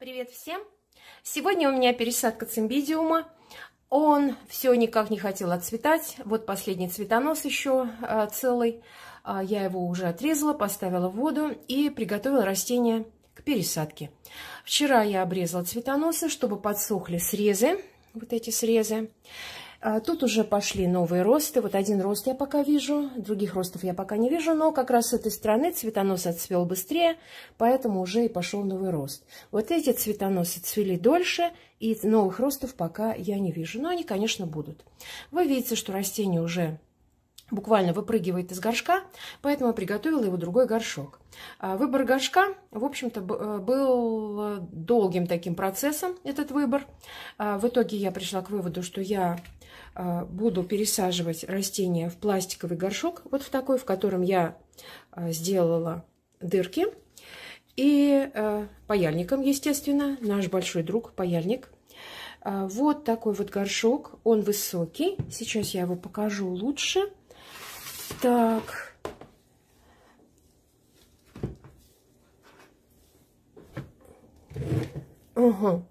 Привет всем! Сегодня у меня пересадка цимбидиума. Он все никак не хотел отцветать. Вот последний цветонос еще а, целый. А, я его уже отрезала, поставила в воду и приготовила растение к пересадке. Вчера я обрезала цветоносы, чтобы подсохли срезы, вот эти срезы. А, тут уже пошли новые росты. Вот один рост я пока вижу, других ростов я пока не вижу, но как раз с этой стороны цветонос отцвел быстрее, поэтому уже и пошел новый рост. Вот эти цветоносы цвели дольше, и новых ростов пока я не вижу, но они, конечно, будут. Вы видите, что растение уже буквально выпрыгивает из горшка, поэтому я приготовила его другой горшок. А, выбор горшка, в общем-то, э, был долгим таким процессом, этот выбор. А, в итоге я пришла к выводу, что я Э, буду пересаживать растение в пластиковый горшок, вот в такой, в котором я э, сделала дырки. И э, паяльником, естественно, наш большой друг паяльник. Вот такой вот горшок, он высокий. Сейчас я его покажу лучше. Так. Угу.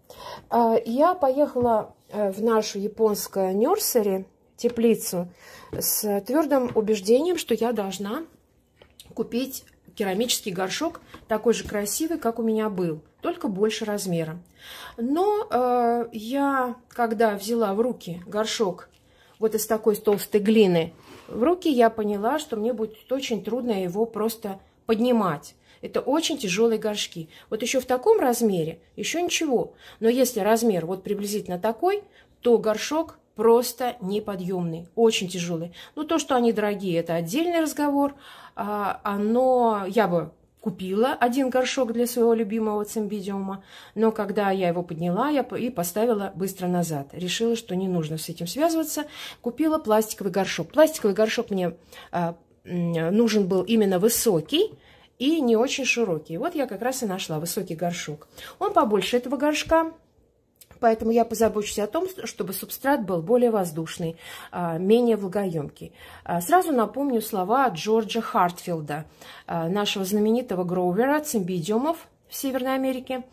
Я поехала Э, в нашу японскую нерсери, теплицу, с твердым убеждением, что я должна купить керамический горшок, такой же красивый, как у меня был, только больше размера. Но э, я, когда взяла в руки горшок вот из такой толстой глины, в руки я поняла, что мне будет очень трудно его просто поднимать. Это очень тяжелые горшки. Вот еще в таком размере еще ничего. Но если размер вот приблизительно такой, то горшок просто неподъемный, очень тяжелый. Ну, то, что они дорогие, это отдельный разговор. А, оно, я бы купила один горшок для своего любимого цимбидиума, но когда я его подняла я и поставила быстро назад, решила, что не нужно с этим связываться, купила пластиковый горшок. Пластиковый горшок мне э, нужен был именно высокий, и не очень широкий. Вот я как раз и нашла высокий горшок. Он побольше этого горшка, поэтому я позабочусь о том, чтобы субстрат был более воздушный, а, менее влагоемкий. А, сразу напомню слова Джорджа Хартфилда, а, нашего знаменитого гроувера цимбидиумов в Северной Америке.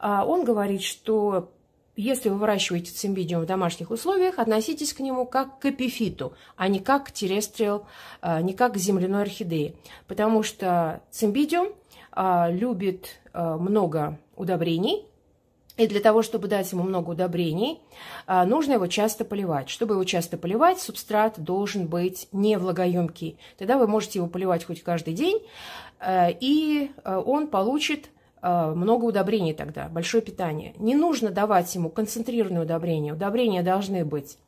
Он говорит, что если вы выращиваете цимбидиум в домашних условиях, относитесь к нему как к эпифиту, а не как к терестрил, а, не как к земляной орхидеи, Потому что цимбидиум а, любит а, много удобрений, и для того, чтобы дать ему много удобрений, нужно его часто поливать. Чтобы его часто поливать, субстрат должен быть не влагоемкий. Тогда вы можете его поливать хоть каждый день, и он получит Э, много удобрений тогда, большое питание. Не нужно давать ему концентрированные удобрения. Удобрения должны быть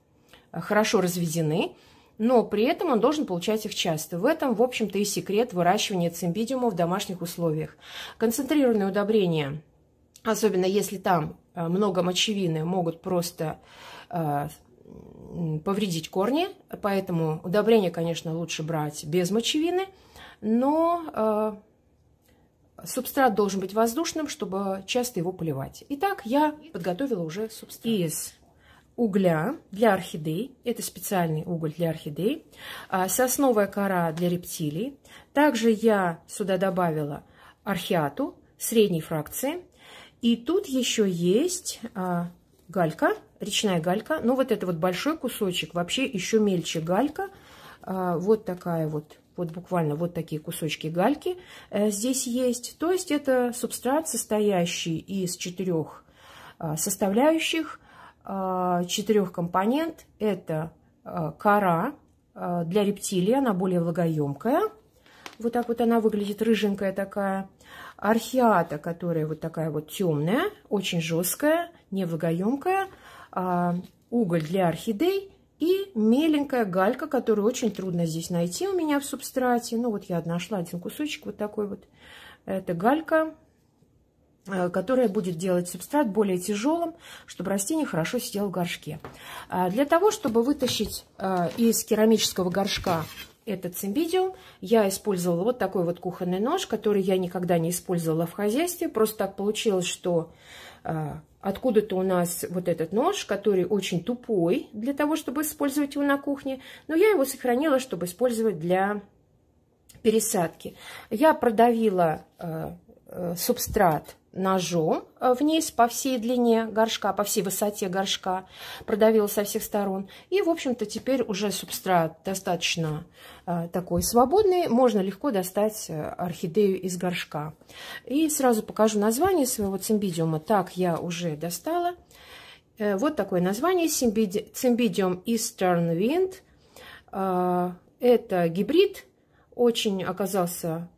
э, хорошо разведены, но при этом он должен получать их часто. В этом, в общем-то, и секрет выращивания цимбидиума в домашних условиях. Концентрированные удобрения, особенно если там э, много мочевины, могут просто повредить корни, поэтому удобрения, конечно, лучше брать без мочевины, но Субстрат должен быть воздушным, чтобы часто его поливать. Итак, я подготовила уже субстрат. Из угля для орхидей, это специальный уголь для орхидей, а, сосновая кора для рептилий. Также я сюда добавила архиату средней фракции. И тут еще есть а, галька, речная галька. Ну вот это вот большой кусочек, вообще еще мельче галька. А, вот такая вот вот буквально вот такие кусочки гальки э, здесь есть. То есть это субстрат, состоящий из четырех э, составляющих, э, четырех компонент. Это кора для рептилии, она более влагоемкая. Вот так вот она выглядит, рыженькая такая. Археата, которая вот такая вот темная, очень жесткая, невлагоемкая. Уголь для орхидей и меленькая галька, которую очень трудно здесь найти у меня в субстрате. Ну вот я нашла один кусочек вот такой вот. Это галька, э, которая будет делать субстрат более тяжелым, чтобы растение хорошо сидело в горшке. А, для того, чтобы вытащить э, из керамического горшка этот цимбидиум, я использовала вот такой вот кухонный нож, который я никогда не использовала в хозяйстве. Просто так получилось, что э, Откуда-то у нас вот этот нож, который очень тупой для того, чтобы использовать его на кухне, но я его сохранила, чтобы использовать для пересадки. Я продавила э, Э, субстрат ножом э, вниз по всей длине горшка, по всей высоте горшка, продавила со всех сторон. И, в общем-то, теперь уже субстрат достаточно э, такой свободный, можно легко достать орхидею из горшка. И сразу покажу название своего цимбидиума. Так я уже достала. вот такое название, цимбидиум Eastern Wind. это гибрид, очень оказался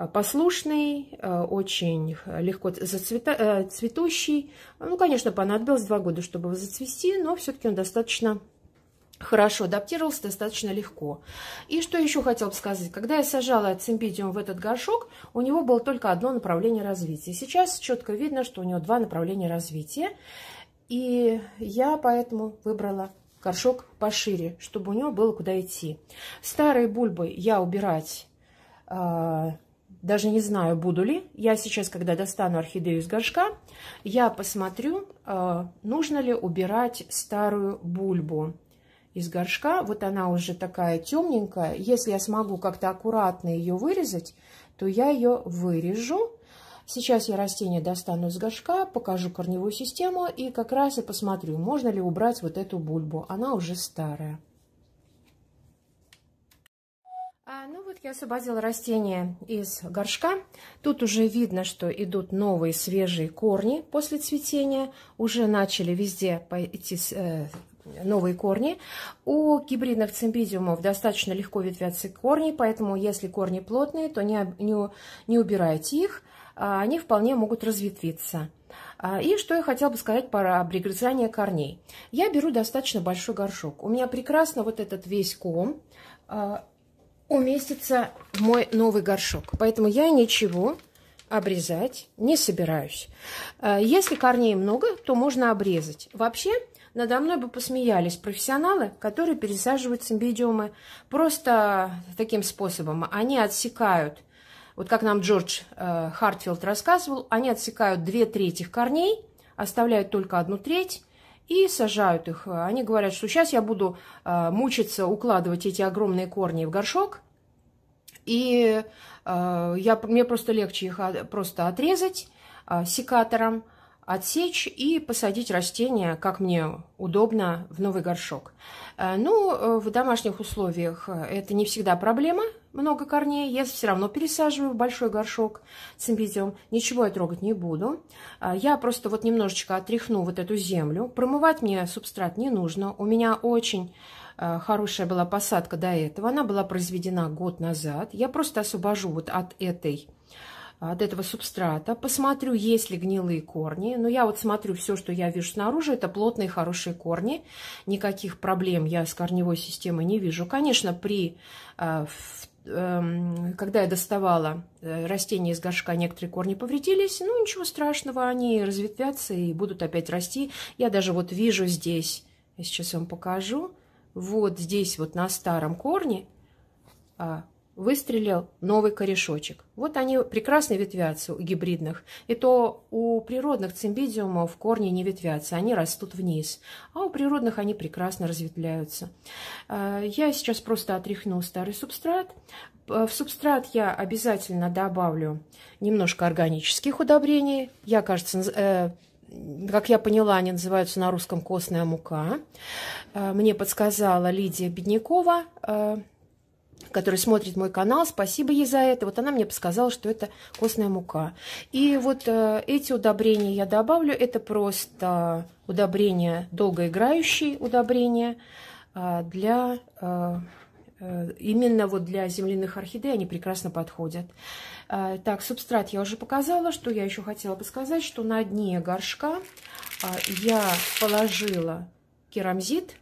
Э, послушный, э, очень легко зацвета... Э, цветущий. Ну, конечно, понадобилось два года, чтобы его зацвести, но все-таки он достаточно хорошо адаптировался, достаточно легко. И что еще хотел бы сказать. Когда я сажала цимпидиум в этот горшок, у него было только одно направление развития. Сейчас четко видно, что у него два направления развития. И я поэтому выбрала горшок пошире, чтобы у него было куда идти. Старые бульбы я убирать даже не знаю, буду ли. Я сейчас, когда достану орхидею из горшка, я посмотрю, э, нужно ли убирать старую бульбу из горшка. Вот она уже такая темненькая. Если я смогу как-то аккуратно ее вырезать, то я ее вырежу. Сейчас я растение достану из горшка, покажу корневую систему и как раз и посмотрю, можно ли убрать вот эту бульбу. Она уже старая. Ну вот я освободила растение из горшка. Тут уже видно, что идут новые свежие корни после цветения. Уже начали везде пойти э, новые корни. У гибридных цимбидиумов достаточно легко ветвятся корни, поэтому если корни плотные, то не, не, не убирайте их. А они вполне могут разветвиться. А, и что я хотела бы сказать про пригрызание корней. Я беру достаточно большой горшок. У меня прекрасно вот этот весь ком а, уместится мой новый горшок. Поэтому я ничего обрезать не собираюсь. Э, если корней много, то можно обрезать. Вообще, надо мной бы посмеялись профессионалы, которые пересаживают симбидиумы просто таким способом. Они отсекают, вот как нам Джордж э, Хартфилд рассказывал, они отсекают две трети корней, оставляют только одну треть, и сажают их. Они говорят, что сейчас я буду э, мучиться укладывать эти огромные корни в горшок, и э, я, мне просто легче их просто отрезать э, секатором, отсечь и посадить растение, как мне удобно, в новый горшок. Э, ну, э, в домашних условиях э, это не всегда проблема, много корней. Я все равно пересаживаю в большой горшок с цимбидиум. Ничего я трогать не буду. Я просто вот немножечко отряхну вот эту землю. Промывать мне субстрат не нужно. У меня очень хорошая была посадка до этого. Она была произведена год назад. Я просто освобожу вот от этой а, от этого субстрата, посмотрю, есть ли гнилые корни. Но я вот смотрю, все, что я вижу снаружи, это плотные хорошие корни. Никаких проблем я с корневой системой не вижу. Конечно, при а, эм, когда я доставала э, растения из горшка, некоторые корни повредились. Ну, ничего страшного, они разветвятся и будут опять расти. Я даже вот вижу здесь, я сейчас вам покажу, вот здесь вот на старом корне а, выстрелил новый корешочек. Вот они прекрасно ветвятся у гибридных. И то у природных цимбидиумов корни не ветвятся, они растут вниз. А у природных они прекрасно разветвляются. Э, я сейчас просто отряхну старый субстрат. Э, в субстрат я обязательно добавлю немножко органических удобрений. Я, кажется, э, как я поняла, они называются на русском «костная мука». Мне подсказала Лидия Беднякова, которая смотрит мой канал, спасибо ей за это. Вот она мне подсказала, что это костная мука. И вот э, эти удобрения я добавлю. Это просто удобрение долгоиграющие удобрения э, для... Э, э Именно вот для земляных орхидей они прекрасно подходят. Э, так, субстрат я уже показала. Что я еще хотела бы сказать, что на дне горшка э, я положила керамзит.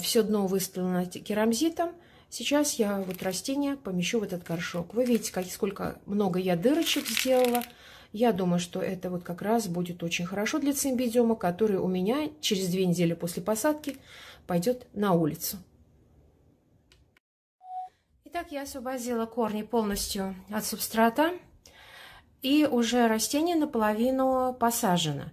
Все дно выставлено керамзитом. Сейчас я вот растение помещу в этот горшок. Вы видите, как, сколько много я дырочек сделала. Я думаю, что это вот как раз будет очень хорошо для цимбидиума, который у меня через две недели после посадки пойдет на улицу. Итак, я освободила корни полностью от субстрата и уже растение наполовину посажено.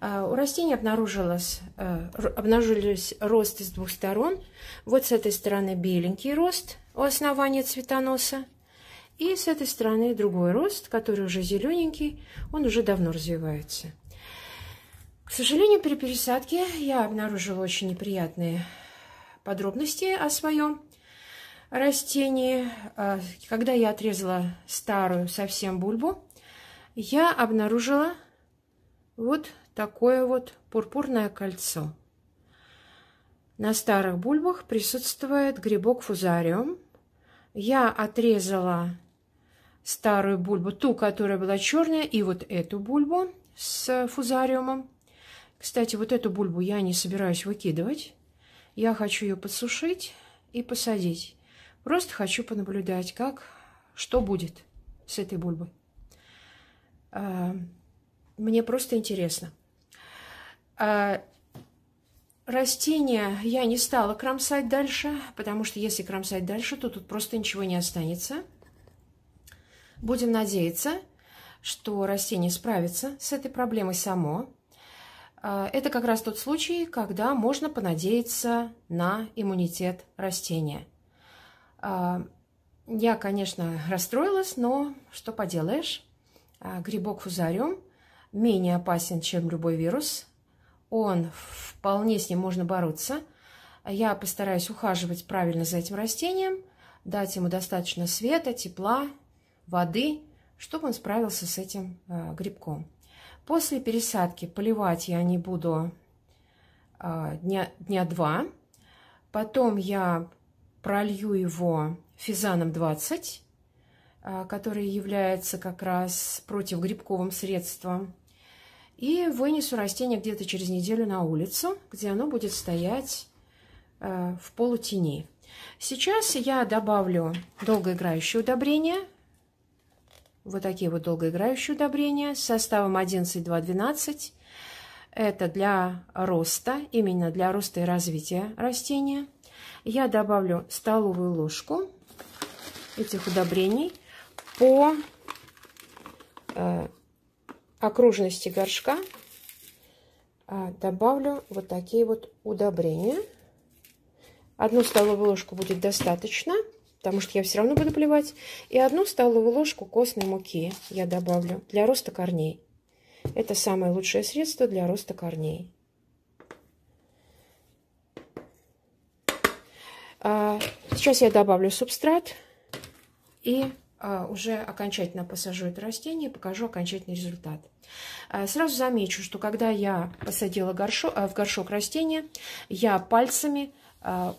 Э, у растения обнаружилось, э, обнаружились рост с двух сторон. Вот с этой стороны беленький рост у основания цветоноса. И с этой стороны другой рост, который уже зелененький, он уже давно развивается. К сожалению, при пересадке я обнаружила очень неприятные подробности о своем растении. Э, когда я отрезала старую совсем бульбу, я обнаружила вот такое вот пурпурное кольцо. На старых бульбах присутствует грибок фузариум. Я отрезала старую бульбу, ту, которая была черная, и вот эту бульбу с фузариумом. Кстати, вот эту бульбу я не собираюсь выкидывать. Я хочу ее подсушить и посадить. Просто хочу понаблюдать, как, что будет с этой бульбой. А, мне просто интересно. А, растения я не стала кромсать дальше, потому что если кромсать дальше, то тут просто ничего не останется. Будем надеяться, что растение справится с этой проблемой само. А, это как раз тот случай, когда можно понадеяться на иммунитет растения. Я, конечно, расстроилась, но что поделаешь. А, грибок фузариум менее опасен, чем любой вирус. Он вполне с ним можно бороться. Я постараюсь ухаживать правильно за этим растением, дать ему достаточно света, тепла, воды, чтобы он справился с этим а, грибком. После пересадки поливать я не буду а, дня, дня два. Потом я пролью его физаном 20 а, который является как раз против грибковым средством. И вынесу растение где-то через неделю на улицу, где оно будет стоять а, в полутени. Сейчас я добавлю долгоиграющее удобрение. Вот такие вот долгоиграющие удобрения с составом 11-2-12. Это для роста, именно для роста и развития растения. Я добавлю столовую ложку этих удобрений – по э, окружности горшка а, добавлю вот такие вот удобрения. Одну столовую ложку будет достаточно, потому что я все равно буду плевать. И одну столовую ложку костной муки я добавлю для роста корней. Это самое лучшее средство для роста корней. А, сейчас я добавлю субстрат и а, уже окончательно посажу это растение и покажу окончательный результат. А, сразу замечу, что когда я посадила горшок, а, в горшок растение, я пальцами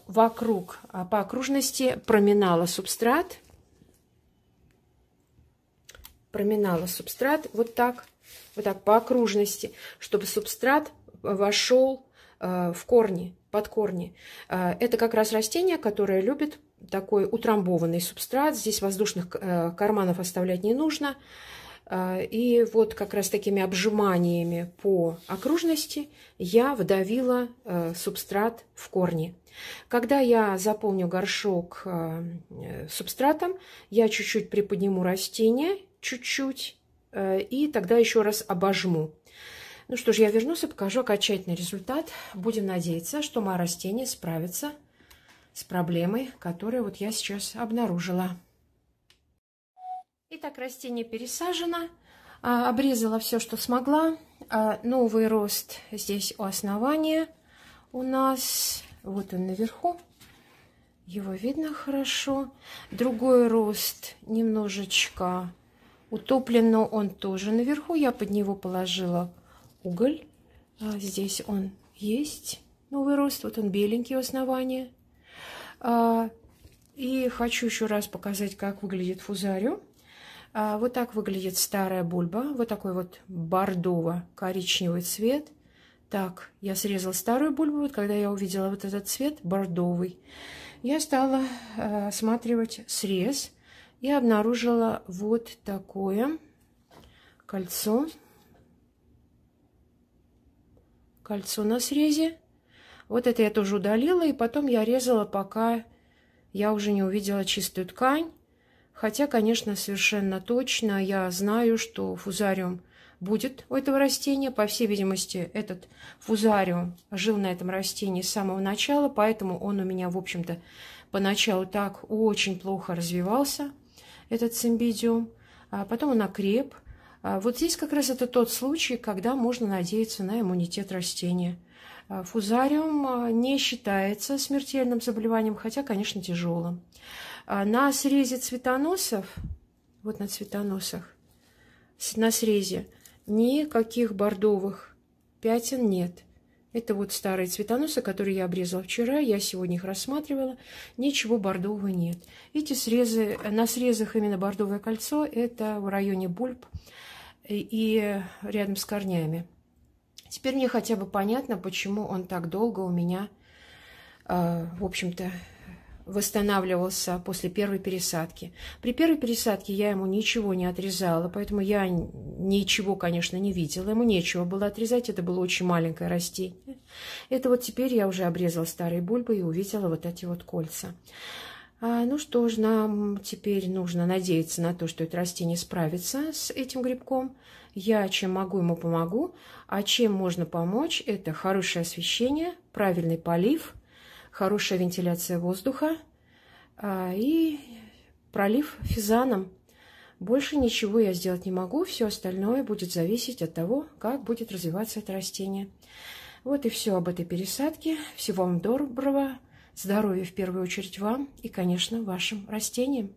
вокруг, по окружности проминала субстрат. Проминала субстрат вот так, вот так по окружности, чтобы субстрат вошел в корни, под корни. Это как раз растение, которое любит такой утрамбованный субстрат. Здесь воздушных э, карманов оставлять не нужно. Э, и вот как раз такими обжиманиями по окружности я вдавила э, субстрат в корни. Когда я заполню горшок субстратом, я чуть-чуть приподниму растение, чуть-чуть, и тогда еще раз обожму. Ну что ж, я вернусь и покажу окончательный результат. Будем надеяться, что мое растение справится с проблемой, которую вот я сейчас обнаружила. Итак, растение пересажено. А, обрезала все, что смогла. А, новый рост здесь у основания у нас. Вот он наверху. Его видно хорошо. Другой рост немножечко утоплен, но он тоже наверху. Я под него положила уголь. А, здесь он есть, новый рост. Вот он беленький у основания. А, и хочу еще раз показать, как выглядит фузарио. А, вот так выглядит старая бульба. Вот такой вот бордово-коричневый цвет. Так, я срезала старую бульбу, вот когда я увидела вот этот цвет, бордовый, я стала а, осматривать срез и обнаружила вот такое кольцо. Кольцо на срезе вот это я тоже удалила, и потом я резала, пока я уже не увидела чистую ткань. Хотя, конечно, совершенно точно я знаю, что фузариум будет у этого растения. По всей видимости, этот фузариум жил на этом растении с самого начала, поэтому он у меня, в общем-то, поначалу так очень плохо развивался, этот цимбидиум. А потом он окреп. А вот здесь как раз это тот случай, когда можно надеяться на иммунитет растения. А, фузариум а, не считается смертельным заболеванием, хотя, конечно, тяжелым. А, на срезе цветоносов, вот на цветоносах, на срезе никаких бордовых пятен нет. Это вот старые цветоносы, которые я обрезала вчера, я сегодня их рассматривала, ничего бордового нет. Эти срезы, на срезах именно бордовое кольцо, это в районе бульб и рядом с корнями. Теперь мне хотя бы понятно, почему он так долго у меня, э, в общем-то, восстанавливался после первой пересадки. При первой пересадке я ему ничего не отрезала, поэтому я ничего, конечно, не видела. Ему нечего было отрезать, это было очень маленькое растение. Это вот теперь я уже обрезала старые бульбы и увидела вот эти вот кольца. А, ну что ж, нам теперь нужно надеяться на то, что это растение справится с этим грибком. Я чем могу, ему помогу. А чем можно помочь, это хорошее освещение, правильный полив, хорошая вентиляция воздуха а, и пролив физаном. Больше ничего я сделать не могу, все остальное будет зависеть от того, как будет развиваться это растение. Вот и все об этой пересадке. Всего вам доброго. Здоровья в первую очередь вам и, конечно, вашим растениям.